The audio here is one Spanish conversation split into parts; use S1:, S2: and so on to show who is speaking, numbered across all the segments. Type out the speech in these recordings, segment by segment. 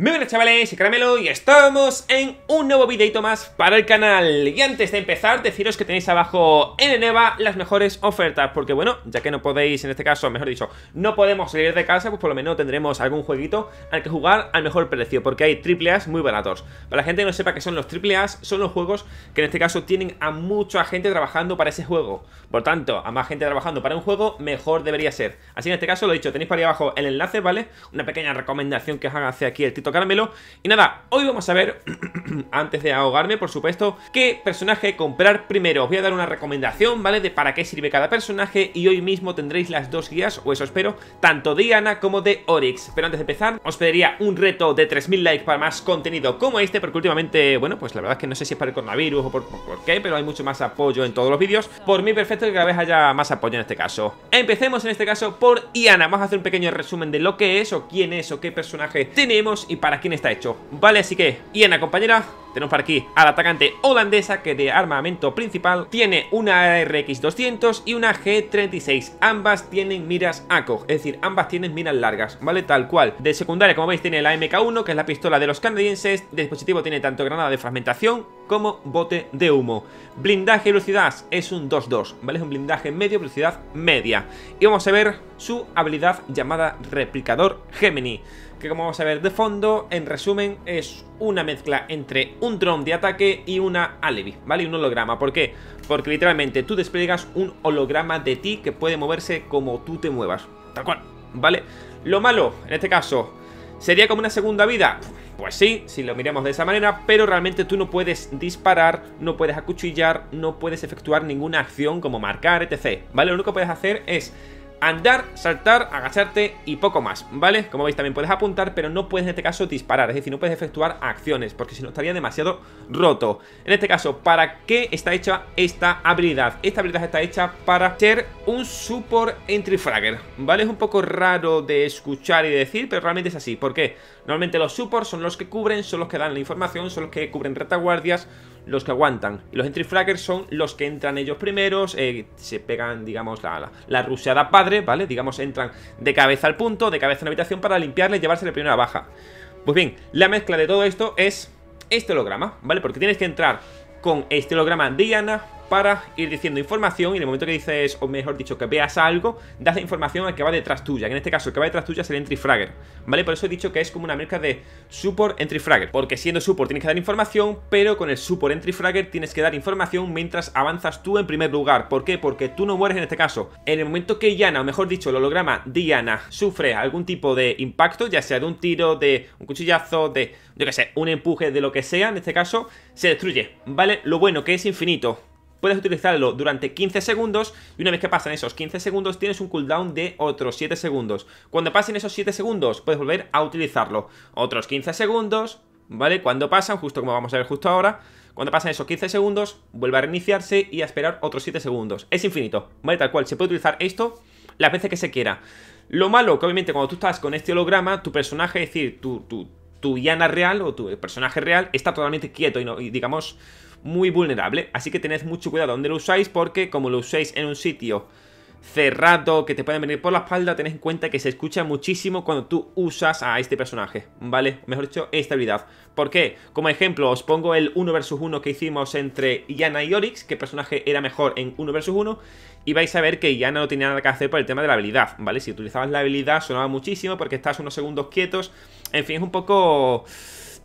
S1: Muy buenas chavales, y Caramelo y estamos en un nuevo videito más para el canal Y antes de empezar, deciros que tenéis abajo en Eneva las mejores ofertas Porque bueno, ya que no podéis, en este caso, mejor dicho, no podemos salir de casa Pues por lo menos tendremos algún jueguito al que jugar al mejor precio Porque hay triple muy baratos Para la gente que no sepa que son los triple A's, son los juegos que en este caso tienen a mucha gente trabajando para ese juego Por tanto, a más gente trabajando para un juego, mejor debería ser Así que en este caso, lo he dicho, tenéis por ahí abajo el enlace, ¿vale? Una pequeña recomendación que os haga hacia aquí el título caramelo, Y nada, hoy vamos a ver, antes de ahogarme, por supuesto, qué personaje comprar primero. Os voy a dar una recomendación, ¿vale? De para qué sirve cada personaje y hoy mismo tendréis las dos guías, o eso espero, tanto de Iana como de Oryx. Pero antes de empezar, os pediría un reto de 3.000 likes para más contenido como este, porque últimamente, bueno, pues la verdad es que no sé si es para el coronavirus o por, qué, pero hay mucho más apoyo en todos los vídeos. Por mí, perfecto que cada vez haya más apoyo en este caso. Empecemos en este caso por Iana. Vamos a hacer un pequeño resumen de lo que es o quién es o qué personaje tenemos y para quién está hecho, ¿vale? Así que, y en la compañera tenemos para aquí al atacante holandesa que de armamento principal tiene una RX200 y una G36. Ambas tienen miras ACOG, es decir, ambas tienen miras largas, ¿vale? Tal cual. De secundaria, como veis, tiene la MK1, que es la pistola de los canadienses. dispositivo tiene tanto granada de fragmentación como bote de humo. Blindaje y velocidad es un 2-2, ¿vale? Es un blindaje medio, velocidad media. Y vamos a ver su habilidad llamada Replicador Gemini que como vamos a ver de fondo, en resumen, es una mezcla entre un dron de ataque y una Alevi, ¿vale? Y un holograma. ¿Por qué? Porque literalmente tú despliegas un holograma de ti que puede moverse como tú te muevas. Tal cual, ¿vale? Lo malo, en este caso, ¿sería como una segunda vida? Pues sí, si lo miramos de esa manera, pero realmente tú no puedes disparar, no puedes acuchillar, no puedes efectuar ninguna acción como marcar, etc. ¿Vale? Lo único que puedes hacer es andar, saltar, agacharte y poco más, ¿vale? Como veis también puedes apuntar, pero no puedes en este caso disparar, es decir, no puedes efectuar acciones, porque si no estaría demasiado roto. En este caso, ¿para qué está hecha esta habilidad? Esta habilidad está hecha para ser un support entry fragger, ¿vale? Es un poco raro de escuchar y decir, pero realmente es así, ¿por qué? Normalmente los supports son los que cubren, son los que dan la información, son los que cubren retaguardias, los que aguantan. Y los entry flaggers son los que entran ellos primeros, eh, se pegan, digamos, la, la, la ruseada padre, ¿vale? Digamos, entran de cabeza al punto, de cabeza en la habitación para limpiarle y llevarse la primera baja. Pues bien, la mezcla de todo esto es este ¿vale? Porque tienes que entrar con este Diana para ir diciendo información y en el momento que dices, o mejor dicho, que veas algo, das información al que va detrás tuya. Que en este caso, el que va detrás tuya es el entry fragger, ¿vale? Por eso he dicho que es como una mezcla de support entry fragger, porque siendo support tienes que dar información, pero con el support entry fragger tienes que dar información mientras avanzas tú en primer lugar. ¿Por qué? Porque tú no mueres en este caso. En el momento que Yana, o mejor dicho, el holograma Diana, sufre algún tipo de impacto, ya sea de un tiro, de un cuchillazo, de, yo qué sé, un empuje, de lo que sea, en este caso, se destruye, ¿vale? Lo bueno que es infinito puedes utilizarlo durante 15 segundos y una vez que pasan esos 15 segundos tienes un cooldown de otros 7 segundos. Cuando pasen esos 7 segundos puedes volver a utilizarlo. Otros 15 segundos, ¿vale? Cuando pasan, justo como vamos a ver justo ahora, cuando pasan esos 15 segundos, vuelve a reiniciarse y a esperar otros 7 segundos. Es infinito, ¿vale? Tal cual, se puede utilizar esto las veces que se quiera. Lo malo, que obviamente cuando tú estás con este holograma, tu personaje, es decir, tu, tu, tu real o tu personaje real está totalmente quieto y, no, y digamos muy vulnerable. Así que tened mucho cuidado donde lo usáis porque como lo uséis en un sitio cerrado, que te pueden venir por la espalda, tened en cuenta que se escucha muchísimo cuando tú usas a este personaje, ¿vale? Mejor dicho, esta habilidad. ¿Por qué? Como ejemplo, os pongo el 1 vs 1 que hicimos entre Yana y Orix, qué personaje era mejor en 1 vs 1, y vais a ver que Yana no tenía nada que hacer por el tema de la habilidad, ¿vale? Si utilizabas la habilidad sonaba muchísimo porque estás unos segundos quietos, en fin, es un poco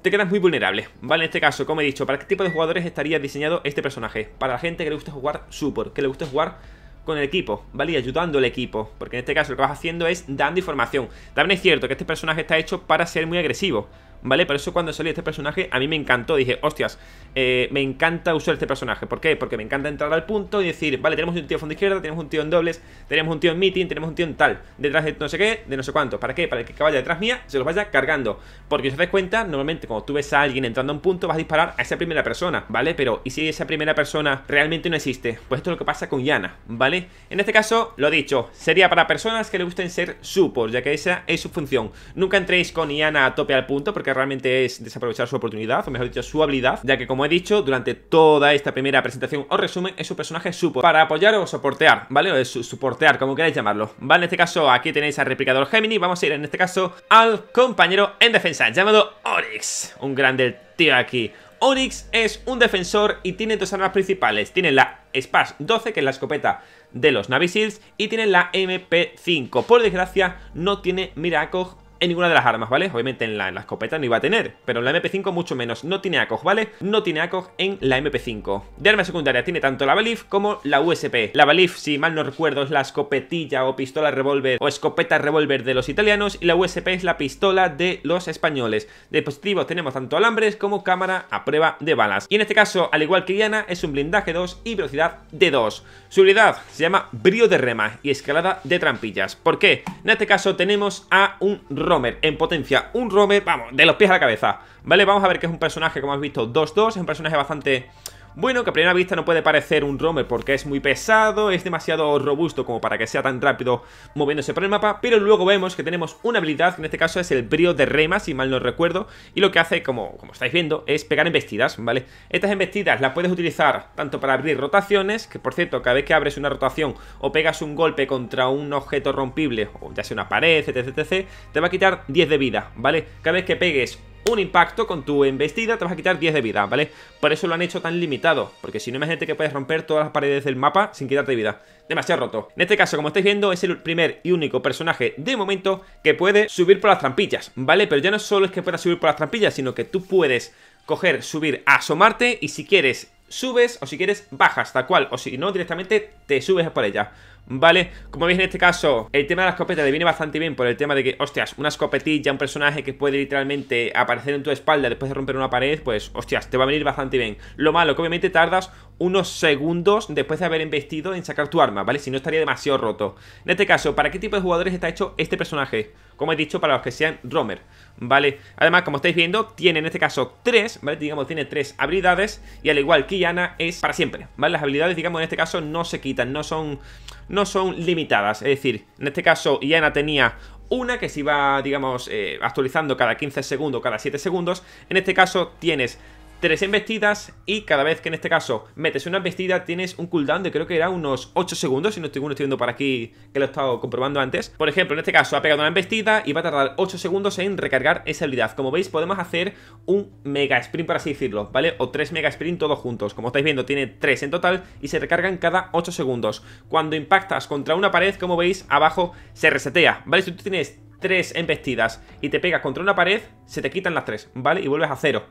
S1: te quedas muy vulnerable, ¿vale? En este caso, como he dicho, ¿para qué tipo de jugadores estaría diseñado este personaje? Para la gente que le gusta jugar support, que le gusta jugar con el equipo, ¿vale? Y ayudando al equipo, porque en este caso lo que vas haciendo es dando información. También es cierto que este personaje está hecho para ser muy agresivo, ¿vale? Por eso cuando salió este personaje a mí me encantó, dije, hostias, eh, me encanta usar este personaje, ¿por qué? Porque me encanta entrar al punto y decir, vale, tenemos un tío en fondo izquierda, tenemos un tío en dobles, tenemos un tío en meeting, tenemos un tío en tal, detrás de no sé qué, de no sé cuánto, ¿para qué? Para que el que vaya detrás mía se los vaya cargando, porque si os das cuenta, normalmente cuando tú ves a alguien entrando a un punto vas a disparar a esa primera persona, ¿vale? Pero, ¿y si esa primera persona realmente no existe? Pues esto es lo que pasa con Yana, ¿vale? En este caso, lo dicho, sería para personas que le gusten ser support, ya que esa es su función. Nunca entréis con Yana a tope al punto, que realmente es desaprovechar su oportunidad, o mejor dicho, su habilidad, ya que como he dicho, durante toda esta primera presentación o resumen, es un personaje supo para apoyar o soportear, ¿vale? O soportear, como queráis llamarlo, ¿vale? En este caso, aquí tenéis al replicador Gemini, vamos a ir en este caso al compañero en defensa, llamado Oryx, un grande tío aquí. Oryx es un defensor y tiene dos armas principales. Tiene la spas 12, que es la escopeta de los Navy Seals, y tiene la MP5. Por desgracia, no tiene Miracog en ninguna de las armas, ¿vale? Obviamente en la, escopeta no iba a tener, pero en la MP5 mucho menos. No tiene ACOG, ¿vale? No tiene ACOG en la MP5. De arma secundaria tiene tanto la Valif como la USP. La Valif, si mal no recuerdo, es la escopetilla o pistola revólver o escopeta revólver de los italianos y la USP es la pistola de los españoles. De dispositivos tenemos tanto alambres como cámara a prueba de balas. Y en este caso, al igual que Diana, es un blindaje 2 y velocidad de 2. Su habilidad se llama brío de rema y escalada de trampillas. ¿Por qué? En este caso tenemos a un Romer en potencia, un Romer, vamos, de los pies a la cabeza, ¿vale? Vamos a ver que es un personaje, como has visto, 2-2, es un personaje bastante bueno, que a primera vista no puede parecer un romer porque es muy pesado, es demasiado robusto como para que sea tan rápido moviéndose por el mapa, pero luego vemos que tenemos una habilidad, que en este caso es el brío de rema, si mal no recuerdo, y lo que hace, como, como estáis viendo, es pegar embestidas, ¿vale? Estas embestidas las puedes utilizar tanto para abrir rotaciones, que por cierto, cada vez que abres una rotación o pegas un golpe contra un objeto rompible, o ya sea una pared, etc, etc, te va a quitar 10 de vida, ¿vale? Cada vez que pegues un impacto con tu embestida, te vas a quitar 10 de vida, ¿vale? Por eso lo han hecho tan limitado, porque si no gente que puedes romper todas las paredes del mapa sin quitarte vida. Demasiado roto. En este caso, como estáis viendo, es el primer y único personaje de momento que puede subir por las trampillas, ¿vale? Pero ya no solo es que pueda subir por las trampillas, sino que tú puedes coger, subir, asomarte y si quieres subes o si quieres bajas, tal cual, o si no directamente te subes por ella ¿Vale? Como veis en este caso, el tema de la escopeta le viene bastante bien por el tema de que, hostias, una escopetilla, un personaje que puede literalmente aparecer en tu espalda después de romper una pared, pues, hostias, te va a venir bastante bien. Lo malo, que obviamente tardas unos segundos después de haber investido en sacar tu arma, ¿vale? Si no estaría demasiado roto. En este caso, ¿para qué tipo de jugadores está hecho este personaje? Como he dicho, para los que sean Romer, ¿vale? Además, como estáis viendo, tiene en este caso tres, ¿vale? Digamos, tiene tres habilidades y al igual que Yana es para siempre, ¿vale? Las habilidades, digamos, en este caso no se quitan no son, no son limitadas. Es decir, en este caso Iana tenía una que se iba, digamos, eh, actualizando cada 15 segundos, cada 7 segundos. En este caso tienes Tres embestidas y cada vez que en este caso metes una embestida tienes un cooldown de creo que era unos 8 segundos, si no estoy, viendo por aquí que lo he estado comprobando antes. Por ejemplo, en este caso ha pegado una embestida y va a tardar 8 segundos en recargar esa habilidad. Como veis podemos hacer un mega sprint, por así decirlo, ¿vale? O tres mega sprint todos juntos. Como estáis viendo tiene 3 en total y se recargan cada 8 segundos. Cuando impactas contra una pared, como veis, abajo se resetea, ¿vale? Si tú tienes 3 embestidas y te pegas contra una pared, se te quitan las 3, ¿vale? Y vuelves a cero.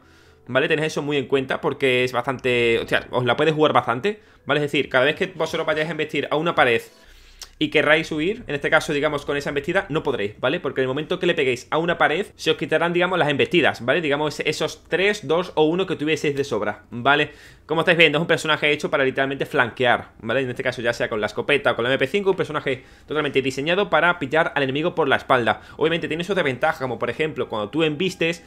S1: ¿vale? Tenéis eso muy en cuenta porque es bastante, o sea, os la puedes jugar bastante, ¿vale? Es decir, cada vez que vosotros vayáis a embestir a una pared y querráis huir, en este caso, digamos, con esa embestida, no podréis, ¿vale? Porque en el momento que le peguéis a una pared, se os quitarán, digamos, las embestidas, ¿vale? Digamos, esos 3, 2 o 1 que tuvieseis de sobra, ¿vale? Como estáis viendo, es un personaje hecho para literalmente flanquear, ¿vale? En este caso, ya sea con la escopeta o con la MP5, un personaje totalmente diseñado para pillar al enemigo por la espalda. Obviamente tiene de ventaja como por ejemplo, cuando tú embistes,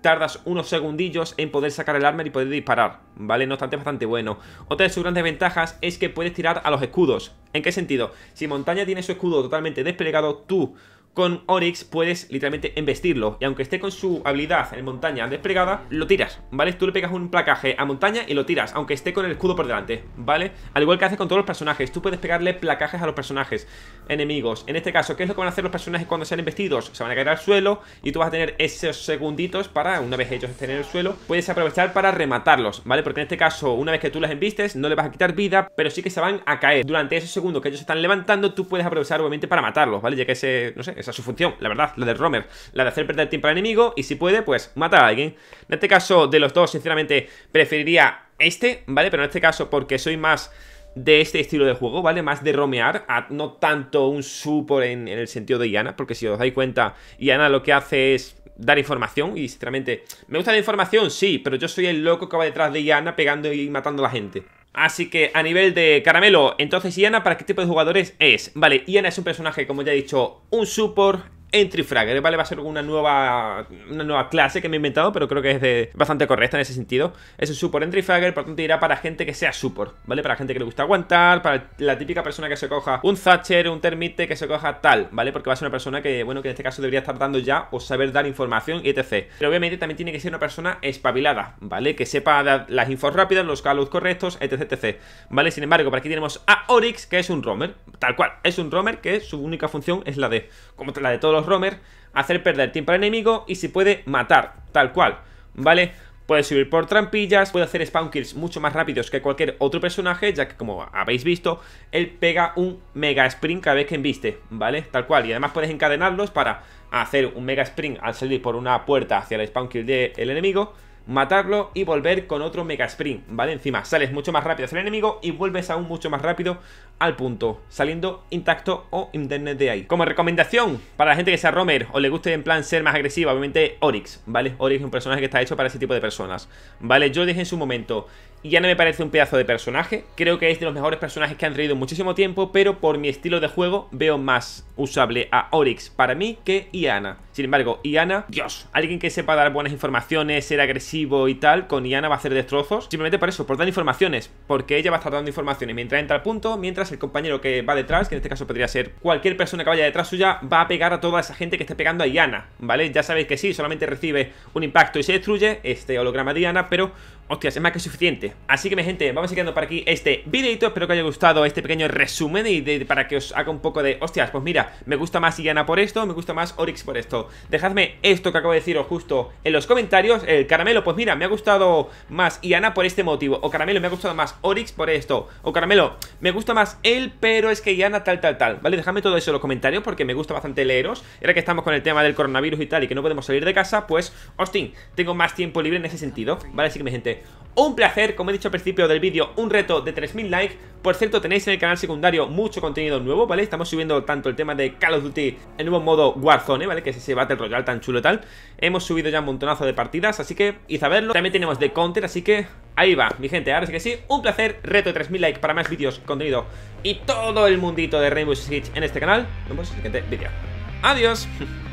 S1: tardas unos segundillos en poder sacar el arma y poder disparar, ¿vale? No obstante, es bastante bueno. Otra de sus grandes ventajas es que puedes tirar a los escudos. ¿En qué sentido? Si Montaña tiene su escudo totalmente desplegado, tú con Oryx puedes literalmente embestirlo. Y aunque esté con su habilidad en montaña desplegada, lo tiras, ¿vale? Tú le pegas un placaje a montaña y lo tiras, aunque esté con el escudo por delante, ¿vale? Al igual que haces con todos los personajes, tú puedes pegarle placajes a los personajes enemigos. En este caso, ¿qué es lo que van a hacer los personajes cuando sean embestidos? Se van a caer al suelo y tú vas a tener esos segunditos para, una vez ellos estén en el suelo, puedes aprovechar para rematarlos, ¿vale? Porque en este caso, una vez que tú los embistes, no le vas a quitar vida, pero sí que se van a caer. Durante esos segundos que ellos están levantando, tú puedes aprovechar obviamente para matarlos, ¿vale? Ya que ese, no sé, esa es su función, la verdad, la del Romer. La de hacer perder tiempo al enemigo y si puede, pues matar a alguien. En este caso, de los dos, sinceramente, preferiría este, ¿vale? Pero en este caso, porque soy más de este estilo de juego, ¿vale? Más de romear, no tanto un super en, el sentido de Iana, porque si os dais cuenta, Iana lo que hace es dar información y sinceramente, ¿me gusta la información? Sí, pero yo soy el loco que va detrás de Iana pegando y matando a la gente. Así que a nivel de caramelo, entonces Iana, ¿para qué tipo de jugadores es? Vale, Iana es un personaje, como ya he dicho, un support Entry Fragger, ¿vale? Va a ser una nueva, una nueva clase que me he inventado, pero creo que es de, bastante correcta en ese sentido. Es un support Entry Fragger, por tanto irá para gente que sea support, ¿vale? Para gente que le gusta aguantar, para la típica persona que se coja un Thatcher, un Termite, que se coja tal, ¿vale? Porque va a ser una persona que, bueno, que en este caso debería estar dando ya o saber dar información y etc. Pero obviamente también tiene que ser una persona espabilada, ¿vale? Que sepa dar las infos rápidas, los calos correctos, etc, etc. ¿Vale? Sin embargo, por aquí tenemos a Oryx, que es un romer, tal cual. Es un romer que su única función es la de, como la de todos los hacer perder tiempo al enemigo y si puede matar, tal cual, ¿vale? Puede subir por trampillas, puede hacer spawn kills mucho más rápidos que cualquier otro personaje, ya que como habéis visto, él pega un mega sprint cada vez que embiste, ¿vale? Tal cual, y además puedes encadenarlos para hacer un mega sprint al salir por una puerta hacia el spawn kill del enemigo matarlo y volver con otro mega sprint, ¿vale? Encima sales mucho más rápido hacia el enemigo y vuelves aún mucho más rápido al punto, saliendo intacto o internet de ahí. Como recomendación para la gente que sea romer o le guste en plan ser más agresiva, obviamente Oryx, ¿vale? Oryx es un personaje que está hecho para ese tipo de personas, ¿vale? Yo dije en su momento y ya no me parece un pedazo de personaje. Creo que es de los mejores personajes que han traído muchísimo tiempo, pero por mi estilo de juego veo más usable a Oryx para mí que Iana. Sin embargo, Iana, Dios, alguien que sepa dar buenas informaciones, ser agresivo y tal, con Iana va a hacer destrozos. Simplemente por eso, por dar informaciones, porque ella va a estar dando informaciones mientras entra al punto, mientras el compañero que va detrás, que en este caso podría ser cualquier persona que vaya detrás suya, va a pegar a toda esa gente que esté pegando a Iana, ¿vale? Ya sabéis que sí, solamente recibe un impacto y se destruye este holograma de Iana, pero Hostias, es más que suficiente Así que mi gente, vamos a ir quedando por aquí este videito Espero que os haya gustado este pequeño resumen Y para que os haga un poco de, hostias, pues mira Me gusta más Iana por esto, me gusta más Oryx por esto Dejadme esto que acabo de deciros justo en los comentarios. El caramelo, pues mira, me ha gustado más Iana por este motivo. O caramelo, me ha gustado más Orix por esto. O caramelo, me gusta más él, pero es que Iana tal, tal, tal. ¿Vale? Dejadme todo eso en los comentarios porque me gusta bastante leeros. era que estamos con el tema del coronavirus y tal y que no podemos salir de casa, pues, hostia, tengo más tiempo libre en ese sentido. ¿Vale? Así que mi gente, un placer, como he dicho al principio del vídeo, un reto de 3.000 likes. Por cierto, tenéis en el canal secundario mucho contenido nuevo, ¿vale? Estamos subiendo tanto el tema de Call of Duty, el nuevo modo Warzone, ¿vale? Que es ese Battle Royale tan chulo y tal. Hemos subido ya un montonazo de partidas, así que, y saberlo. También tenemos de Counter, así que ahí va, mi gente. Ahora sí que sí, un placer, reto de 3.000 likes para más vídeos, contenido y todo el mundito de Rainbow Six en este canal. Nos vemos en el siguiente vídeo. ¡Adiós!